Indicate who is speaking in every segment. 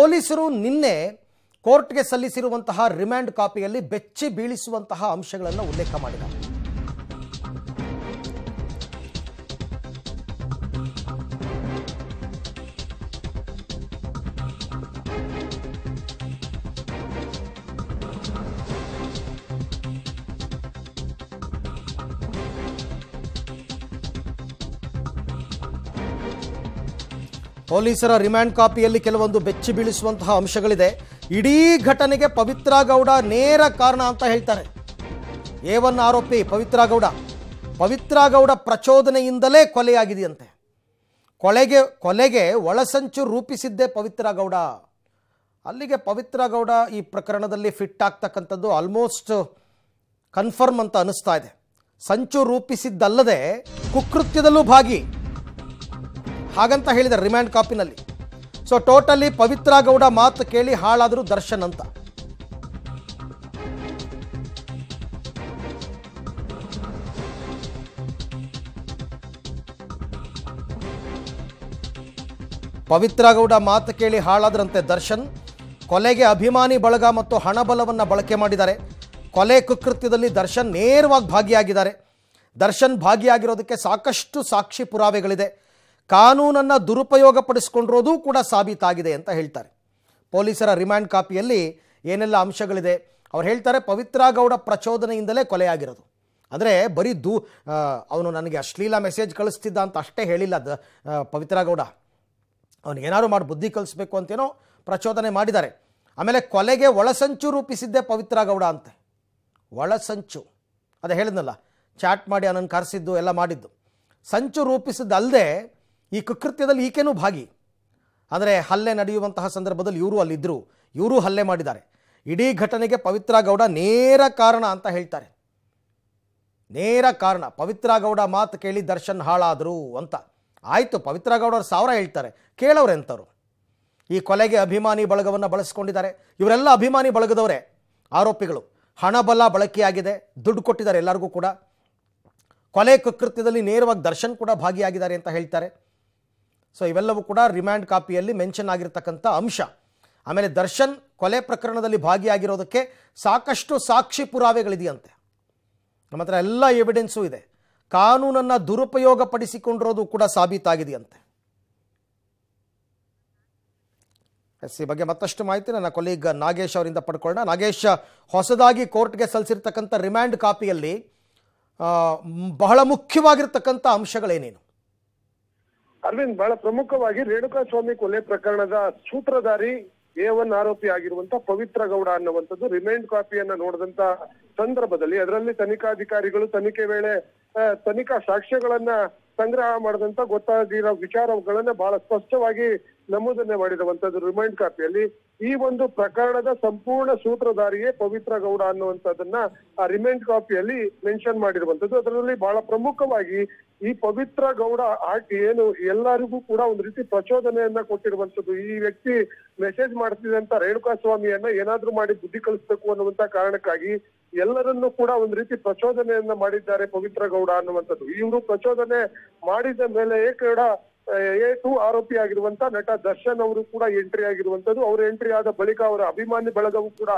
Speaker 1: ಪೊಲೀಸರು ನಿನ್ನೆ ಕೋರ್ಟ್ಗೆ ಸಲ್ಲಿಸಿರುವಂತಹ ರಿಮ್ಯಾಂಡ್ ಕಾಪಿಯಲ್ಲಿ ಬೆಚ್ಚಿ ಬೀಳಿಸುವಂತಹ ಅಂಶಗಳನ್ನು ಉಲ್ಲೇಖ ಮಾಡಿದ್ದಾರೆ ಪೊಲೀಸರ ರಿಮ್ಯಾಂಡ್ ಕಾಪಿಯಲ್ಲಿ ಕೆಲವೊಂದು ಬೆಚ್ಚಿ ಬೀಳಿಸುವಂತಹ ಅಂಶಗಳಿದೆ ಇಡೀ ಘಟನೆಗೆ ಪವಿತ್ರ ಗೌಡ ನೇರ ಕಾರಣ ಅಂತ ಹೇಳ್ತಾರೆ ಎ ಒನ್ ಆರೋಪಿ ಪವಿತ್ರ ಗೌಡ ಪವಿತ್ರ ಗೌಡ ಪ್ರಚೋದನೆಯಿಂದಲೇ ಕೊಲೆಯಾಗಿದೆಯಂತೆ ಕೊಲೆಗೆ ಕೊಲೆಗೆ ಒಳಸಂಚು ರೂಪಿಸಿದ್ದೇ ಪವಿತ್ರ ಗೌಡ ಅಲ್ಲಿಗೆ ಪವಿತ್ರ ಗೌಡ ಈ ಪ್ರಕರಣದಲ್ಲಿ ಫಿಟ್ ಆಗ್ತಕ್ಕಂಥದ್ದು ಆಲ್ಮೋಸ್ಟ್ ಕನ್ಫರ್ಮ್ ಅಂತ ಅನ್ನಿಸ್ತಾ ಇದೆ ಸಂಚು ರೂಪಿಸಿದ್ದಲ್ಲದೆ ಕುಕೃತ್ಯದಲ್ಲೂ ಭಾಗಿ ಹಾಗಂತ ಹೇಳಿದ್ದಾರೆ ರಿಮ್ಯಾಂಡ್ ಕಾಪಿನಲ್ಲಿ ಸೊ ಟೋಟಲಿ ಪವಿತ್ರ ಗೌಡ ಮಾತು ಕೇಳಿ ಹಾಳಾದರೂ ದರ್ಶನ್ ಅಂತ ಪವಿತ್ರ ಗೌಡ ಮಾತು ಕೇಳಿ ಹಾಳಾದ್ರಂತೆ ದರ್ಶನ್ ಕೊಲೆಗೆ ಅಭಿಮಾನಿ ಬಳಗ ಮತ್ತು ಹಣಬಲವನ್ನು ಬಳಕೆ ಮಾಡಿದ್ದಾರೆ ಕೊಲೆ ಕುಕೃತ್ಯದಲ್ಲಿ ದರ್ಶನ್ ನೇರವಾಗಿ ಭಾಗಿಯಾಗಿದ್ದಾರೆ ದರ್ಶನ್ ಭಾಗಿಯಾಗಿರೋದಕ್ಕೆ ಸಾಕಷ್ಟು ಸಾಕ್ಷಿ ಪುರಾವೆಗಳಿದೆ ಕಾನೂನನ್ನು ದುರುಪಯೋಗ ಪಡಿಸ್ಕೊಂಡಿರೋದು ಕೂಡ ಸಾಬೀತಾಗಿದೆ ಅಂತ ಹೇಳ್ತಾರೆ ಪೊಲೀಸರ ರಿಮ್ಯಾಂಡ್ ಕಾಪಿಯಲ್ಲಿ ಏನೆಲ್ಲ ಅಂಶಗಳಿದೆ ಅವ್ರು ಹೇಳ್ತಾರೆ ಪವಿತ್ರ ಗೌಡ ಪ್ರಚೋದನೆಯಿಂದಲೇ ಕೊಲೆಯಾಗಿರೋದು ಆದರೆ ಬರೀ ದೂ ಅವನು ನನಗೆ ಅಶ್ಲೀಲ ಮೆಸೇಜ್ ಕಳಿಸ್ತಿದ್ದ ಅಂತ ಅಷ್ಟೇ ಹೇಳಿಲ್ಲ ದ ಪವಿತ್ರ ಗೌಡ ಅವನೇನಾರು ಮಾಡಿ ಬುದ್ಧಿ ಕಲಿಸ್ಬೇಕು ಅಂತೇನೋ ಪ್ರಚೋದನೆ ಮಾಡಿದ್ದಾರೆ ಆಮೇಲೆ ಕೊಲೆಗೆ ಒಳಸಂಚು ರೂಪಿಸಿದ್ದೆ ಪವಿತ್ರ ಗೌಡ ಅಂತೆ ಒಳಸಂಚು ಅದೇ ಹೇಳಿದ್ನಲ್ಲ ಚಾಟ್ ಮಾಡಿ ಅವನನ್ನು ಕರೆಸಿದ್ದು ಎಲ್ಲ ಮಾಡಿದ್ದು ಸಂಚು ರೂಪಿಸಿದ್ದಲ್ಲದೆ ಈ ಕುಕೃತ್ಯದಲ್ಲಿ ಈಕೆನೂ ಭಾಗಿ ಆದರೆ ಹಲ್ಲೆ ನಡೆಯುವಂತಹ ಸಂದರ್ಭದಲ್ಲಿ ಇವರು ಅಲ್ಲಿದ್ದರು ಇವರೂ ಹಲ್ಲೆ ಮಾಡಿದ್ದಾರೆ ಇಡೀ ಘಟನೆಗೆ ಪವಿತ್ರ ಗೌಡ ನೇರ ಕಾರಣ ಅಂತ ಹೇಳ್ತಾರೆ ನೇರ ಕಾರಣ ಪವಿತ್ರ ಗೌಡ ಮಾತು ಕೇಳಿ ದರ್ಶನ್ ಹಾಳಾದರು ಅಂತ ಆಯಿತು ಪವಿತ್ರ ಸಾವಿರ ಹೇಳ್ತಾರೆ ಕೇಳೋರೆಂಥವ್ರು ಈ ಕೊಲೆಗೆ ಅಭಿಮಾನಿ ಬಳಗವನ್ನು ಬಳಸ್ಕೊಂಡಿದ್ದಾರೆ ಇವರೆಲ್ಲ ಅಭಿಮಾನಿ ಬಳಗದವರೇ ಆರೋಪಿಗಳು ಹಣಬಲ ಬಳಕೆಯಾಗಿದೆ ದುಡ್ಡು ಕೊಟ್ಟಿದ್ದಾರೆ ಎಲ್ಲರಿಗೂ ಕೂಡ ಕೊಲೆ ಕೃತ್ಯದಲ್ಲಿ ನೇರವಾಗಿ ದರ್ಶನ್ ಕೂಡ ಭಾಗಿಯಾಗಿದ್ದಾರೆ ಅಂತ ಹೇಳ್ತಾರೆ ಸೊ ಇವೆಲ್ಲವೂ ಕೂಡ ರಿಮ್ಯಾಂಡ್ ಕಾಪಿಯಲ್ಲಿ ಮೆನ್ಷನ್ ಆಗಿರತಕ್ಕಂಥ ಅಂಶ ಆಮೇಲೆ ದರ್ಶನ್ ಕೊಲೆ ಪ್ರಕರಣದಲ್ಲಿ ಭಾಗಿಯಾಗಿರೋದಕ್ಕೆ ಸಾಕಷ್ಟು ಸಾಕ್ಷಿ ಪುರಾವೆಗಳಿದೆಯಂತೆ ನಮ್ಮ ಹತ್ರ ಎಲ್ಲ ಎವಿಡೆನ್ಸು ಇದೆ ಕಾನೂನನ್ನು ದುರುಪಯೋಗ ಪಡಿಸಿಕೊಂಡಿರೋದು ಕೂಡ ಸಾಬೀತಾಗಿದೆಯಂತೆ ಎಸ್ ಈ ಬಗ್ಗೆ ಮತ್ತಷ್ಟು ಮಾಹಿತಿ ನನ್ನ ಕೊಲೀಗ್ ನಾಗೇಶ್ ಅವರಿಂದ ಪಡ್ಕೊಳ್ಳೋಣ ನಾಗೇಶ್ ಹೊಸದಾಗಿ ಕೋರ್ಟ್ಗೆ ಸಲ್ಲಿಸಿರ್ತಕ್ಕಂಥ ರಿಮ್ಯಾಂಡ್ ಕಾಪಿಯಲ್ಲಿ ಬಹಳ ಮುಖ್ಯವಾಗಿರ್ತಕ್ಕಂಥ ಅಂಶಗಳೇನೇನು
Speaker 2: ಅರವಿಂದ್ ಬಹಳ ಪ್ರಮುಖವಾಗಿ ರೇಣುಕಾ ಸ್ವಾಮಿ ಕೊಲೆ ಪ್ರಕರಣದ ಸೂತ್ರಧಾರಿ ಎ ಒನ್ ಆರೋಪಿ ಆಗಿರುವಂತ ಪವಿತ್ರ ಗೌಡ ಅನ್ನುವಂಥದ್ದು ರಿಮೈಂಡ್ ಕಾಪಿಯನ್ನ ನೋಡಿದಂತ ಸಂದರ್ಭದಲ್ಲಿ ಅದರಲ್ಲಿ ತನಿಖಾಧಿಕಾರಿಗಳು ತನಿಖೆ ವೇಳೆ ತನಿಖಾ ಸಾಕ್ಷ್ಯಗಳನ್ನ ಸಂಗ್ರಹ ಮಾಡದಂತ ಗೊತ್ತಾಗಿರೋ ವಿಚಾರಗಳನ್ನ ಬಹಳ ಸ್ಪಷ್ಟವಾಗಿ ನಮೂದನೆ ಮಾಡಿರುವಂತದ್ದು ರಿಮೈಂಡ್ ಕಾಪಿಯಲ್ಲಿ ಈ ಒಂದು ಪ್ರಕರಣದ ಸಂಪೂರ್ಣ ಸೂತ್ರಧಾರಿಯೇ ಪವಿತ್ರ ಗೌಡ ಅನ್ನುವಂಥದ್ದನ್ನ ಆ ರಿಮೈಂಡ್ ಕಾಪಿಯಲ್ಲಿ ಮೆನ್ಷನ್ ಮಾಡಿರುವಂಥದ್ದು ಅದರಲ್ಲಿ ಬಹಳ ಪ್ರಮುಖವಾಗಿ ಈ ಪವಿತ್ರ ಗೌಡ ಆಟ ಏನು ಎಲ್ಲರಿಗೂ ಕೂಡ ಒಂದು ರೀತಿ ಪ್ರಚೋದನೆಯನ್ನ ಕೊಟ್ಟಿರುವಂತದ್ದು ಈ ವ್ಯಕ್ತಿ ಮೆಸೇಜ್ ಮಾಡ್ತಿದೆ ಅಂತ ರೇಣುಕಾ ಸ್ವಾಮಿಯನ್ನ ಏನಾದ್ರೂ ಮಾಡಿ ಬುದ್ಧಿ ಕಲಿಸ್ಬೇಕು ಅನ್ನುವಂತ ಕಾರಣಕ್ಕಾಗಿ ಎಲ್ಲರನ್ನೂ ಕೂಡ ಒಂದ್ ರೀತಿ ಪ್ರಚೋದನೆಯನ್ನ ಮಾಡಿದ್ದಾರೆ ಪವಿತ್ರ ಗೌಡ ಅನ್ನುವಂಥದ್ದು ಇವರು ಪ್ರಚೋದನೆ ಮಾಡಿದ ಮೇಲೆ ಏಕ ಎ ಟು ಆರೋಪಿ ಆಗಿರುವಂತ ನಟ ದರ್ಶನ್ ಅವರು ಕೂಡ ಎಂಟ್ರಿ ಆಗಿರುವಂತದ್ದು ಅವರು ಎಂಟ್ರಿ ಆದ ಬಳಿಕ ಅವರ ಅಭಿಮಾನಿ ಬಳಗವೂ ಕೂಡ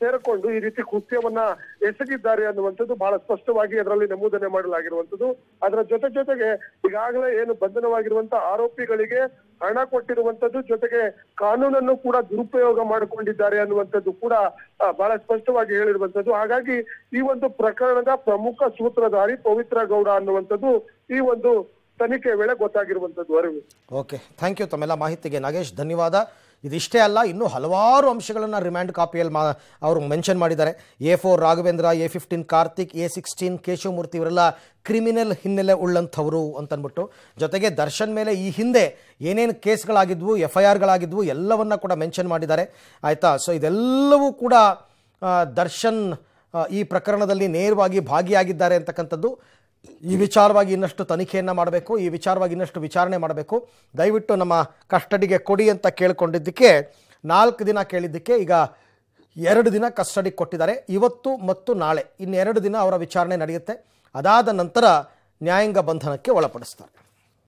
Speaker 2: ಸೇರಿಕೊಂಡು ಈ ರೀತಿ ಕೃತ್ಯವನ್ನ ಎಸಗಿದ್ದಾರೆ ಅನ್ನುವಂಥದ್ದು ಬಹಳ ಸ್ಪಷ್ಟವಾಗಿ ಅದರಲ್ಲಿ ನಮೂದನೆ ಮಾಡಲಾಗಿರುವಂಥದ್ದು ಅದರ ಜೊತೆ ಜೊತೆಗೆ ಈಗಾಗಲೇ ಏನು ಬಂಧನವಾಗಿರುವಂತ ಆರೋಪಿಗಳಿಗೆ ಹಣ ಕೊಟ್ಟಿರುವಂತದ್ದು ಜೊತೆಗೆ ಕಾನೂನನ್ನು ಕೂಡ ದುರುಪಯೋಗ ಮಾಡಿಕೊಂಡಿದ್ದಾರೆ ಅನ್ನುವಂಥದ್ದು ಕೂಡ ಬಹಳ ಸ್ಪಷ್ಟವಾಗಿ ಹೇಳಿರುವಂತದ್ದು ಹಾಗಾಗಿ ಈ ಒಂದು ಪ್ರಕರಣದ ಪ್ರಮುಖ ಸೂತ್ರಧಾರಿ ಪವಿತ್ರ ಗೌಡ ಅನ್ನುವಂಥದ್ದು ಈ ಒಂದು ತನಿಖೆ ವೇಳೆ ಗೊತ್ತಾಗಿರುವಂತದ್ದು ಅರಿವು
Speaker 1: ಓಕೆ ಥ್ಯಾಂಕ್ ಯು ತಮ್ಮೆಲ್ಲ ಮಾಹಿತಿಗೆ ನಾಗೇಶ್ ಧನ್ಯವಾದ ಇದಿಷ್ಟೇ ಅಲ್ಲ ಇನ್ನೂ ಹಲವಾರು ಅಂಶಗಳನ್ನು ರಿಮ್ಯಾಂಡ್ ಕಾಪಿಯಲ್ಲಿ ಮಾ ಅವರು ಮೆನ್ಷನ್ ಮಾಡಿದ್ದಾರೆ A four Raghavendra A fifteen Karthik A sixteen Keshavamurthy ಇವರೆಲ್ಲ ಕ್ರಿಮಿನಲ್ ಹಿನ್ನೆಲೆ ಉಳ್ಳಂಥವರು ಅಂತನ್ಬಿಟ್ಟು ಜೊತೆಗೆ ದರ್ಶನ್ ಮೇಲೆ ಈ ಹಿಂದೆ ಏನೇನು ಕೇಸ್ಗಳಾಗಿದ್ವು ಎಫ್ ಐ ಆರ್ಗಳಾಗಿದ್ವು ಎಲ್ಲವನ್ನ ಕೂಡ ಮೆನ್ಷನ್ ಮಾಡಿದ್ದಾರೆ ಆಯಿತಾ ಸೊ ಇದೆಲ್ಲವೂ ಕೂಡ ದರ್ಶನ್ ಈ ಪ್ರಕರಣದಲ್ಲಿ ನೇರವಾಗಿ ಭಾಗಿಯಾಗಿದ್ದಾರೆ ಅಂತಕ್ಕಂಥದ್ದು ಈ ವಿಚಾರವಾಗಿ ಇನ್ನಷ್ಟು ತನಿಖೆಯನ್ನು ಮಾಡಬೇಕು ಈ ವಿಚಾರವಾಗಿ ಇನ್ನಷ್ಟು ವಿಚಾರಣೆ ಮಾಡಬೇಕು ದಯವಿಟ್ಟು ನಮ್ಮ ಕಸ್ಟಡಿಗೆ ಕೊಡಿ ಅಂತ ಕೇಳಿಕೊಂಡಿದ್ದಕ್ಕೆ ನಾಲ್ಕು ದಿನ ಕೇಳಿದ್ದಕ್ಕೆ ಈಗ ಎರಡು ದಿನ ಕಸ್ಟಡಿಗೆ ಕೊಟ್ಟಿದ್ದಾರೆ ಇವತ್ತು ಮತ್ತು ನಾಳೆ ಇನ್ನೆರಡು ದಿನ ಅವರ ವಿಚಾರಣೆ ನಡೆಯುತ್ತೆ ಅದಾದ ನಂತರ ನ್ಯಾಯಾಂಗ ಬಂಧನಕ್ಕೆ ಒಳಪಡಿಸ್ತಾರೆ